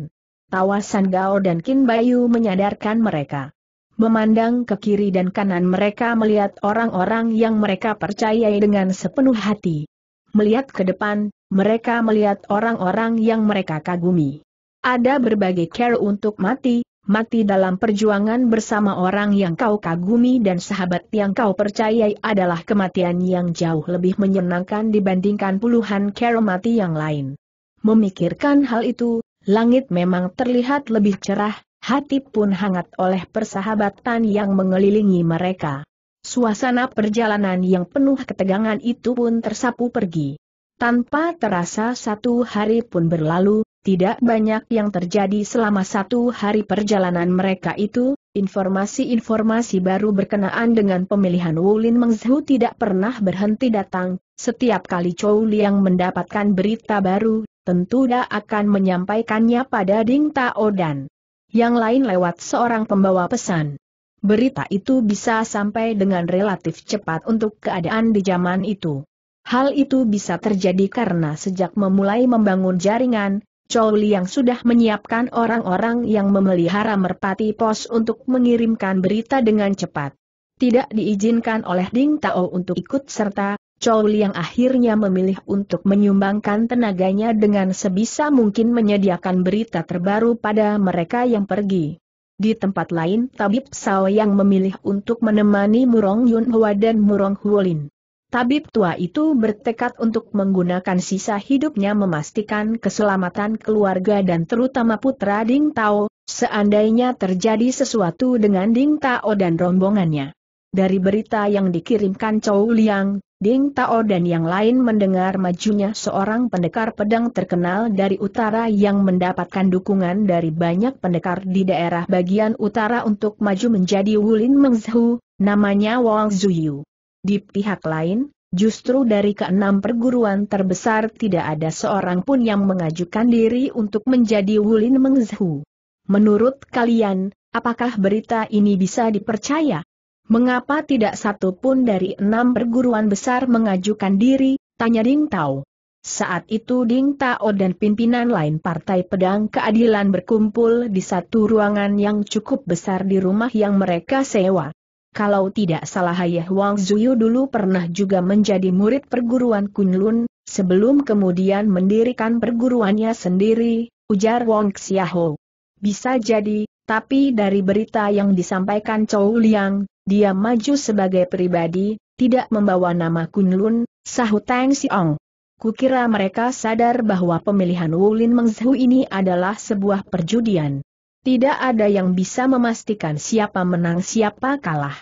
Tawasan Gao dan Kin Bayu menyadarkan mereka. Memandang ke kiri dan kanan mereka melihat orang-orang yang mereka percayai dengan sepenuh hati. Melihat ke depan, mereka melihat orang-orang yang mereka kagumi. Ada berbagai care untuk mati, mati dalam perjuangan bersama orang yang kau kagumi dan sahabat yang kau percayai adalah kematian yang jauh lebih menyenangkan dibandingkan puluhan kera mati yang lain. Memikirkan hal itu, langit memang terlihat lebih cerah, hati pun hangat oleh persahabatan yang mengelilingi mereka. Suasana perjalanan yang penuh ketegangan itu pun tersapu pergi. Tanpa terasa satu hari pun berlalu, tidak banyak yang terjadi selama satu hari perjalanan mereka itu, informasi-informasi baru berkenaan dengan pemilihan Wulin Mengzhu tidak pernah berhenti datang, setiap kali Chou Liang mendapatkan berita baru, tentu dia akan menyampaikannya pada Ding Tao dan yang lain lewat seorang pembawa pesan. Berita itu bisa sampai dengan relatif cepat untuk keadaan di zaman itu. Hal itu bisa terjadi karena sejak memulai membangun jaringan, Chow Li yang sudah menyiapkan orang-orang yang memelihara merpati pos untuk mengirimkan berita dengan cepat. Tidak diizinkan oleh Ding Tao untuk ikut serta, Chow Li yang akhirnya memilih untuk menyumbangkan tenaganya dengan sebisa mungkin menyediakan berita terbaru pada mereka yang pergi. Di tempat lain Tabib Sao yang memilih untuk menemani Murong Yun Hua dan Murong Huolin. Tabib tua itu bertekad untuk menggunakan sisa hidupnya memastikan keselamatan keluarga dan terutama putra Ding Tao, seandainya terjadi sesuatu dengan Ding Tao dan rombongannya. Dari berita yang dikirimkan Chow Liang, Ding Tao dan yang lain mendengar majunya seorang pendekar pedang terkenal dari utara yang mendapatkan dukungan dari banyak pendekar di daerah bagian utara untuk maju menjadi Wulin Mengzhu, namanya Wang Zuyu. Di pihak lain, justru dari keenam perguruan terbesar tidak ada seorang pun yang mengajukan diri untuk menjadi Wulin Mengzhu. Menurut kalian, apakah berita ini bisa dipercaya? Mengapa tidak satu pun dari enam perguruan besar mengajukan diri, tanya Ding Tao. Saat itu Ding Tao dan pimpinan lain Partai Pedang Keadilan berkumpul di satu ruangan yang cukup besar di rumah yang mereka sewa. Kalau tidak salah Ayah Wang Zuyu dulu pernah juga menjadi murid perguruan Kunlun, sebelum kemudian mendirikan perguruannya sendiri, ujar Wang Xiaho. Bisa jadi, tapi dari berita yang disampaikan Chou Liang, dia maju sebagai pribadi, tidak membawa nama Kunlun, sahut Tang Siong. Kukira mereka sadar bahwa pemilihan Wulin Mengzhu ini adalah sebuah perjudian. Tidak ada yang bisa memastikan siapa menang siapa kalah.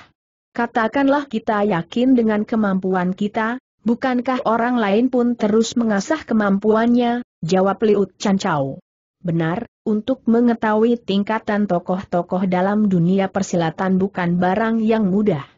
Katakanlah kita yakin dengan kemampuan kita, bukankah orang lain pun terus mengasah kemampuannya, jawab Liut Cancau. Benar, untuk mengetahui tingkatan tokoh-tokoh dalam dunia persilatan bukan barang yang mudah.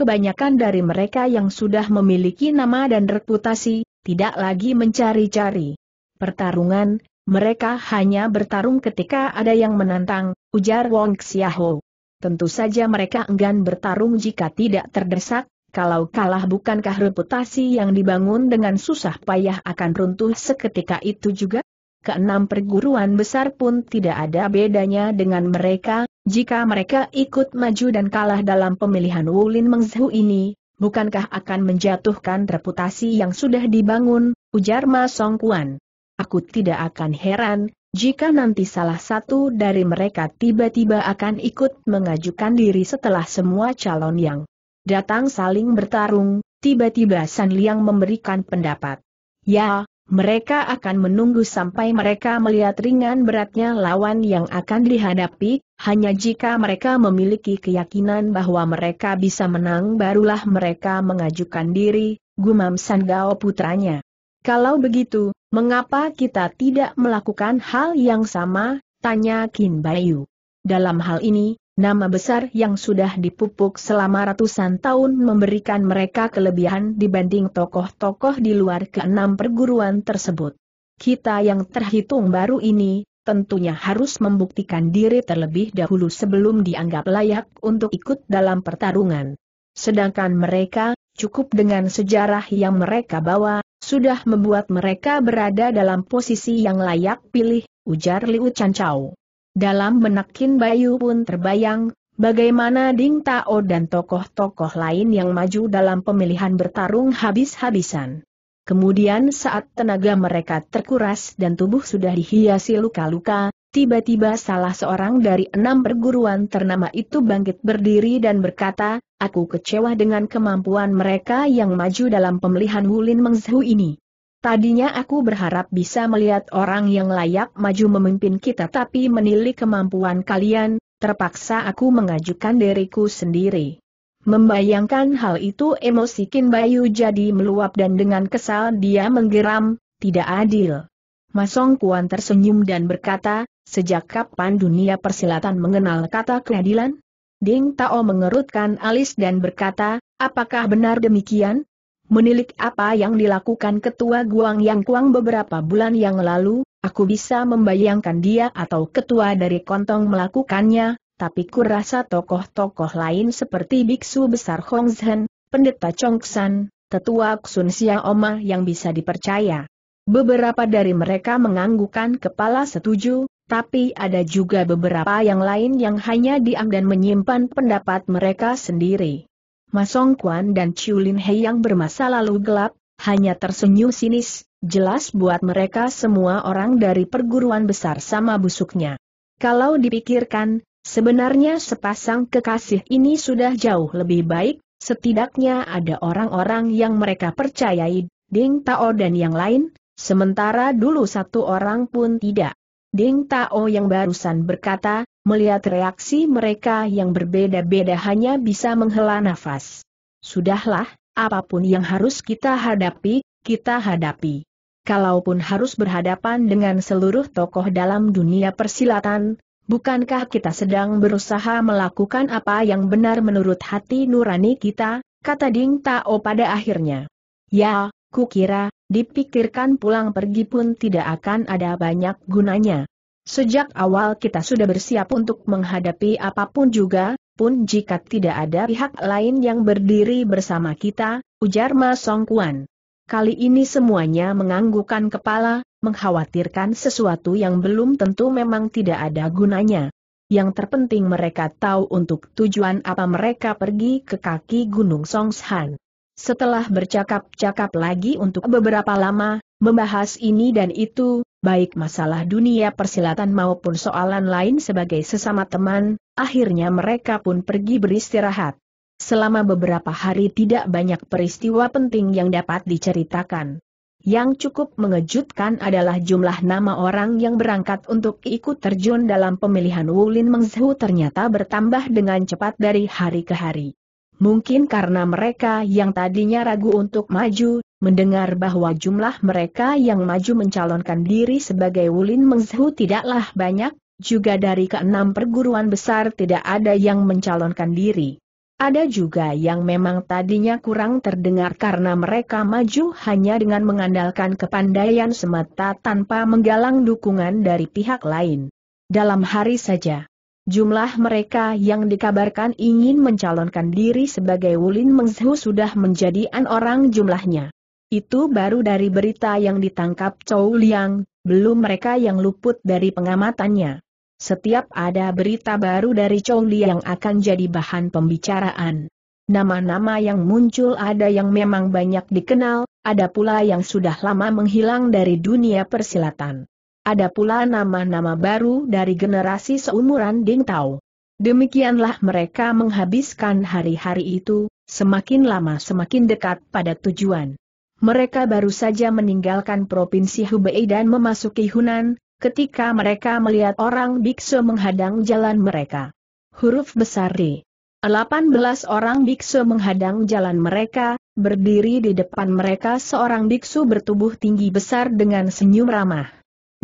Kebanyakan dari mereka yang sudah memiliki nama dan reputasi, tidak lagi mencari-cari pertarungan, mereka hanya bertarung ketika ada yang menantang, ujar Wong Xiaho. Tentu saja mereka enggan bertarung jika tidak terdesak, kalau kalah bukankah reputasi yang dibangun dengan susah payah akan runtuh seketika itu juga? Keenam perguruan besar pun tidak ada bedanya dengan mereka, jika mereka ikut maju dan kalah dalam pemilihan Wulin Mengzhu ini, bukankah akan menjatuhkan reputasi yang sudah dibangun, ujar Ma Song Kuan aku tidak akan heran jika nanti salah satu dari mereka tiba-tiba akan ikut mengajukan diri setelah semua calon yang datang saling bertarung, tiba-tiba San Liang memberikan pendapat. Ya, mereka akan menunggu sampai mereka melihat ringan beratnya lawan yang akan dihadapi, hanya jika mereka memiliki keyakinan bahwa mereka bisa menang barulah mereka mengajukan diri, gumam San Gao putranya. Kalau begitu, Mengapa kita tidak melakukan hal yang sama, tanya Kin Bayu. Dalam hal ini, nama besar yang sudah dipupuk selama ratusan tahun memberikan mereka kelebihan dibanding tokoh-tokoh di luar keenam perguruan tersebut. Kita yang terhitung baru ini, tentunya harus membuktikan diri terlebih dahulu sebelum dianggap layak untuk ikut dalam pertarungan. Sedangkan mereka, cukup dengan sejarah yang mereka bawa, sudah membuat mereka berada dalam posisi yang layak pilih, ujar Liu Chancau. Dalam menakin Bayu pun terbayang, bagaimana Ding Tao dan tokoh-tokoh lain yang maju dalam pemilihan bertarung habis-habisan. Kemudian saat tenaga mereka terkuras dan tubuh sudah dihiasi luka-luka, Tiba-tiba salah seorang dari enam perguruan ternama itu bangkit berdiri dan berkata, aku kecewa dengan kemampuan mereka yang maju dalam pemilihan Wulin Mengzhu ini. Tadinya aku berharap bisa melihat orang yang layak maju memimpin kita tapi menilik kemampuan kalian, terpaksa aku mengajukan diriku sendiri. Membayangkan hal itu emosi Kin Bayu jadi meluap dan dengan kesal dia menggeram, tidak adil. Masong Kuan tersenyum dan berkata, Sejak kapan dunia persilatan mengenal kata keadilan? Ding Tao mengerutkan alis dan berkata, apakah benar demikian? Menilik apa yang dilakukan ketua Guang Yang Kuang beberapa bulan yang lalu, aku bisa membayangkan dia atau ketua dari kontong melakukannya, tapi kurasa tokoh-tokoh lain seperti Biksu Besar Hong Zhen, Pendeta Chong San, Tetua Xun Xia Oma yang bisa dipercaya. Beberapa dari mereka menganggukkan kepala setuju, tapi ada juga beberapa yang lain yang hanya diam dan menyimpan pendapat mereka sendiri. Masong Kwan dan Chiu Lin Hei yang bermasa lalu gelap, hanya tersenyum sinis, jelas buat mereka semua orang dari perguruan besar sama busuknya. Kalau dipikirkan, sebenarnya sepasang kekasih ini sudah jauh lebih baik, setidaknya ada orang-orang yang mereka percayai, Ding Tao dan yang lain, sementara dulu satu orang pun tidak. Ding Tao yang barusan berkata, melihat reaksi mereka yang berbeda-beda hanya bisa menghela nafas. Sudahlah, apapun yang harus kita hadapi, kita hadapi. Kalaupun harus berhadapan dengan seluruh tokoh dalam dunia persilatan, bukankah kita sedang berusaha melakukan apa yang benar menurut hati nurani kita, kata Ding Tao pada akhirnya. Ya, Kukira, dipikirkan pulang pergi pun tidak akan ada banyak gunanya. Sejak awal kita sudah bersiap untuk menghadapi apapun juga, pun jika tidak ada pihak lain yang berdiri bersama kita, ujar Ma Song Kuan. Kali ini semuanya menganggukkan kepala, mengkhawatirkan sesuatu yang belum tentu memang tidak ada gunanya. Yang terpenting mereka tahu untuk tujuan apa mereka pergi ke kaki Gunung Songshan. Setelah bercakap-cakap lagi untuk beberapa lama, membahas ini dan itu, baik masalah dunia persilatan maupun soalan lain sebagai sesama teman, akhirnya mereka pun pergi beristirahat. Selama beberapa hari tidak banyak peristiwa penting yang dapat diceritakan. Yang cukup mengejutkan adalah jumlah nama orang yang berangkat untuk ikut terjun dalam pemilihan Wulin Mengzhu ternyata bertambah dengan cepat dari hari ke hari. Mungkin karena mereka yang tadinya ragu untuk maju, mendengar bahwa jumlah mereka yang maju mencalonkan diri sebagai Wulin Mengzhu tidaklah banyak, juga dari keenam perguruan besar tidak ada yang mencalonkan diri. Ada juga yang memang tadinya kurang terdengar karena mereka maju hanya dengan mengandalkan kepandaian semata tanpa menggalang dukungan dari pihak lain. Dalam hari saja, Jumlah mereka yang dikabarkan ingin mencalonkan diri sebagai Wulin Mengzhu sudah menjadi an orang jumlahnya. Itu baru dari berita yang ditangkap Chou Liang, belum mereka yang luput dari pengamatannya. Setiap ada berita baru dari Chou Liang akan jadi bahan pembicaraan. Nama-nama yang muncul ada yang memang banyak dikenal, ada pula yang sudah lama menghilang dari dunia persilatan. Ada pula nama-nama baru dari generasi seumuran Ding Tao. Demikianlah mereka menghabiskan hari-hari itu, semakin lama semakin dekat pada tujuan. Mereka baru saja meninggalkan Provinsi Hubei dan memasuki Hunan, ketika mereka melihat orang biksu menghadang jalan mereka. Huruf besar D. 18 orang biksu menghadang jalan mereka, berdiri di depan mereka seorang biksu bertubuh tinggi besar dengan senyum ramah.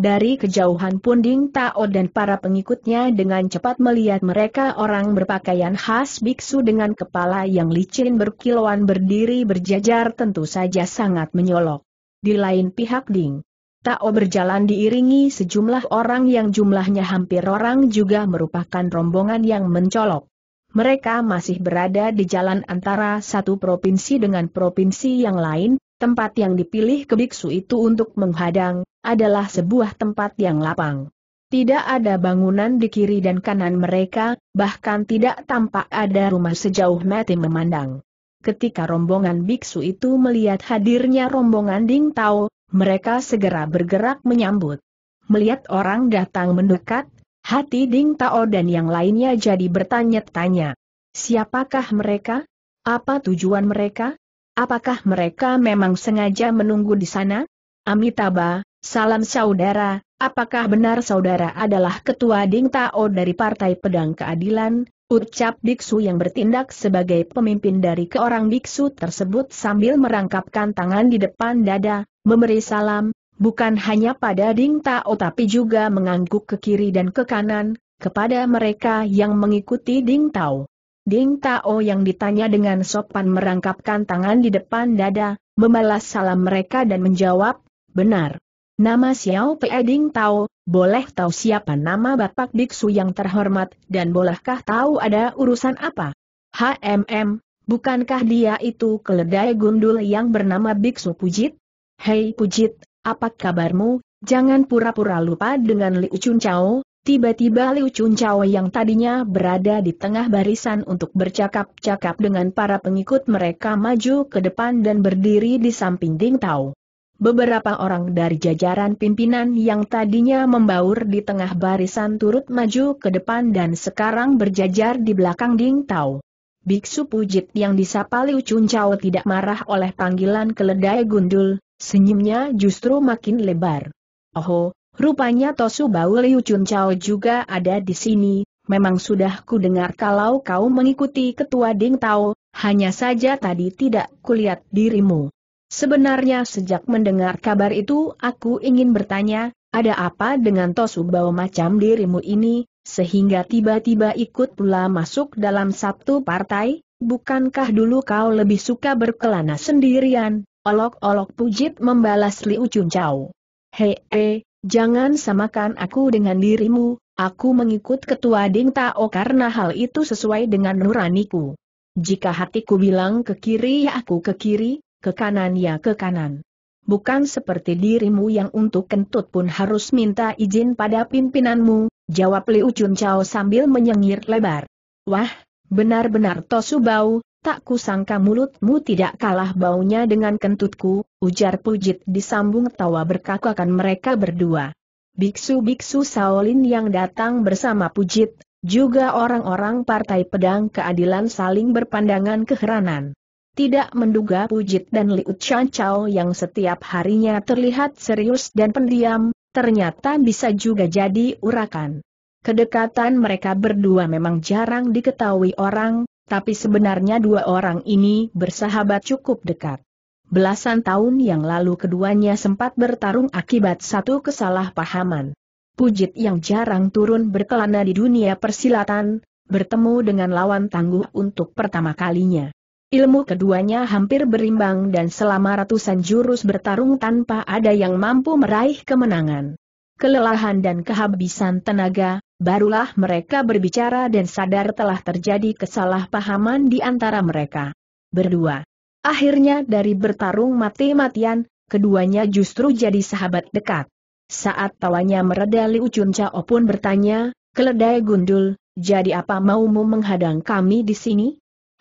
Dari kejauhan pun Ding Tao dan para pengikutnya dengan cepat melihat mereka orang berpakaian khas biksu dengan kepala yang licin berkilauan berdiri berjajar tentu saja sangat menyolok. Di lain pihak Ding Tao berjalan diiringi sejumlah orang yang jumlahnya hampir orang juga merupakan rombongan yang mencolok. Mereka masih berada di jalan antara satu provinsi dengan provinsi yang lain, Tempat yang dipilih biksu itu untuk menghadang, adalah sebuah tempat yang lapang. Tidak ada bangunan di kiri dan kanan mereka, bahkan tidak tampak ada rumah sejauh mati memandang. Ketika rombongan biksu itu melihat hadirnya rombongan Ding Tao, mereka segera bergerak menyambut. Melihat orang datang mendekat, hati Ding Tao dan yang lainnya jadi bertanya-tanya. Siapakah mereka? Apa tujuan mereka? Apakah mereka memang sengaja menunggu di sana? Amitabha, salam saudara, apakah benar saudara adalah ketua Ding Tao dari Partai Pedang Keadilan? Ucap biksu yang bertindak sebagai pemimpin dari keorang biksu tersebut sambil merangkapkan tangan di depan dada, memberi salam, bukan hanya pada Ding Tao tapi juga mengangguk ke kiri dan ke kanan, kepada mereka yang mengikuti Ding Tao. Ding Tao yang ditanya dengan sopan merangkapkan tangan di depan dada, membalas salam mereka dan menjawab, benar. Nama Xiao Pei Ding Tao, boleh tahu siapa nama Bapak Biksu yang terhormat dan bolehkah tahu ada urusan apa? HMM, bukankah dia itu keledai gundul yang bernama Biksu Pujit? Hei Pujit, apa kabarmu? Jangan pura-pura lupa dengan Liu Chun Chao, Tiba-tiba Liu Chuncawe yang tadinya berada di tengah barisan untuk bercakap-cakap dengan para pengikut mereka maju ke depan dan berdiri di samping Ding Tao. Beberapa orang dari jajaran pimpinan yang tadinya membaur di tengah barisan turut maju ke depan dan sekarang berjajar di belakang Ding Tao. Biksu Pujit yang disapa Liu Chuncawe tidak marah oleh panggilan keledai gundul, senyumnya justru makin lebar. Oho, Rupanya Tosu Bau Liu Chun Chao juga ada di sini, memang sudah ku dengar kalau kau mengikuti ketua Ding Tao, hanya saja tadi tidak kulihat dirimu. Sebenarnya sejak mendengar kabar itu aku ingin bertanya, ada apa dengan Tosu Bau macam dirimu ini, sehingga tiba-tiba ikut pula masuk dalam satu partai? Bukankah dulu kau lebih suka berkelana sendirian? Olok-olok pujit membalas Liu Chun Chao. Hei, hei, Jangan samakan aku dengan dirimu, aku mengikut ketua Ding Tao karena hal itu sesuai dengan nuraniku. Jika hatiku bilang ke kiri ya aku ke kiri, ke kanan ya ke kanan. Bukan seperti dirimu yang untuk kentut pun harus minta izin pada pimpinanmu, jawab Liu Chun Chao sambil menyengir lebar. Wah, benar-benar Tosu bau. Tak kusangka mulutmu tidak kalah baunya dengan kentutku, ujar Pujit disambung tawa berkakakan mereka berdua. Biksu-biksu Saolin yang datang bersama Pujit, juga orang-orang Partai Pedang Keadilan saling berpandangan keheranan. Tidak menduga Pujit dan Liu Chan Chao yang setiap harinya terlihat serius dan pendiam, ternyata bisa juga jadi urakan. Kedekatan mereka berdua memang jarang diketahui orang, tapi sebenarnya dua orang ini bersahabat cukup dekat. Belasan tahun yang lalu keduanya sempat bertarung akibat satu kesalahpahaman. Pujit yang jarang turun berkelana di dunia persilatan, bertemu dengan lawan tangguh untuk pertama kalinya. Ilmu keduanya hampir berimbang dan selama ratusan jurus bertarung tanpa ada yang mampu meraih kemenangan. Kelelahan dan kehabisan tenaga, barulah mereka berbicara dan sadar telah terjadi kesalahpahaman di antara mereka. Berdua. Akhirnya dari bertarung mati-matian, keduanya justru jadi sahabat dekat. Saat tawanya mereda Liu Cao pun bertanya, keledai gundul, jadi apa maumu menghadang kami di sini?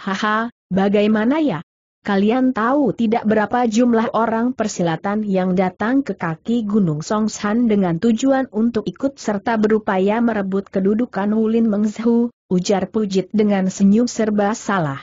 Haha, bagaimana ya? Kalian tahu tidak berapa jumlah orang persilatan yang datang ke kaki Gunung Songshan dengan tujuan untuk ikut serta berupaya merebut kedudukan Wulin Mengzhu, ujar Pujit dengan senyum serba salah.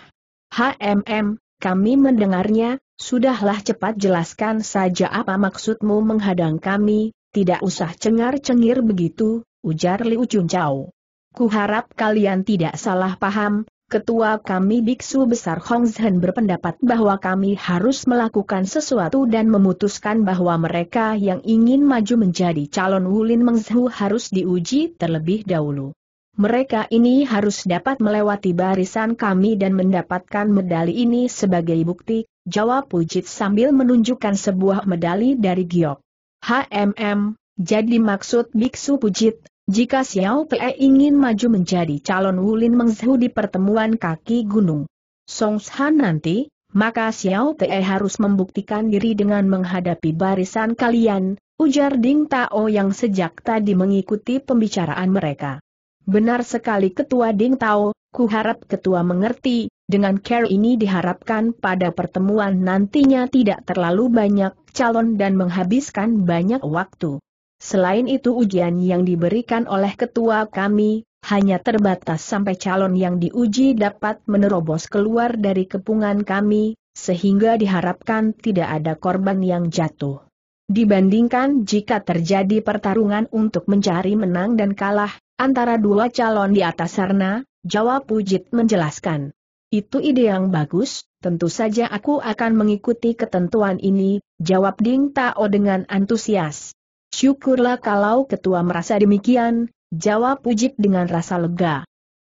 HMM, kami mendengarnya, sudahlah cepat jelaskan saja apa maksudmu menghadang kami, tidak usah cengar-cengir begitu, ujar Liu Chun Ku Kuharap kalian tidak salah paham, Ketua kami Biksu Besar Hong Zhen berpendapat bahwa kami harus melakukan sesuatu dan memutuskan bahwa mereka yang ingin maju menjadi calon Wulin Mengzhu harus diuji terlebih dahulu. Mereka ini harus dapat melewati barisan kami dan mendapatkan medali ini sebagai bukti, jawab Pujit sambil menunjukkan sebuah medali dari Giok. HMM, jadi maksud Biksu Pujit jika Xiao Pe ingin maju menjadi calon Wulin Mengzhu di pertemuan kaki gunung Song Songshan nanti, maka Xiao Pe harus membuktikan diri dengan menghadapi barisan kalian, ujar Ding Tao yang sejak tadi mengikuti pembicaraan mereka. Benar sekali Ketua Ding Tao, ku harap Ketua mengerti, dengan care ini diharapkan pada pertemuan nantinya tidak terlalu banyak calon dan menghabiskan banyak waktu. Selain itu ujian yang diberikan oleh ketua kami, hanya terbatas sampai calon yang diuji dapat menerobos keluar dari kepungan kami, sehingga diharapkan tidak ada korban yang jatuh. Dibandingkan jika terjadi pertarungan untuk mencari menang dan kalah, antara dua calon di atas sarna, jawab Pujit menjelaskan. Itu ide yang bagus, tentu saja aku akan mengikuti ketentuan ini, jawab Ding Tao dengan antusias. Syukurlah kalau ketua merasa demikian, jawab Ujik dengan rasa lega.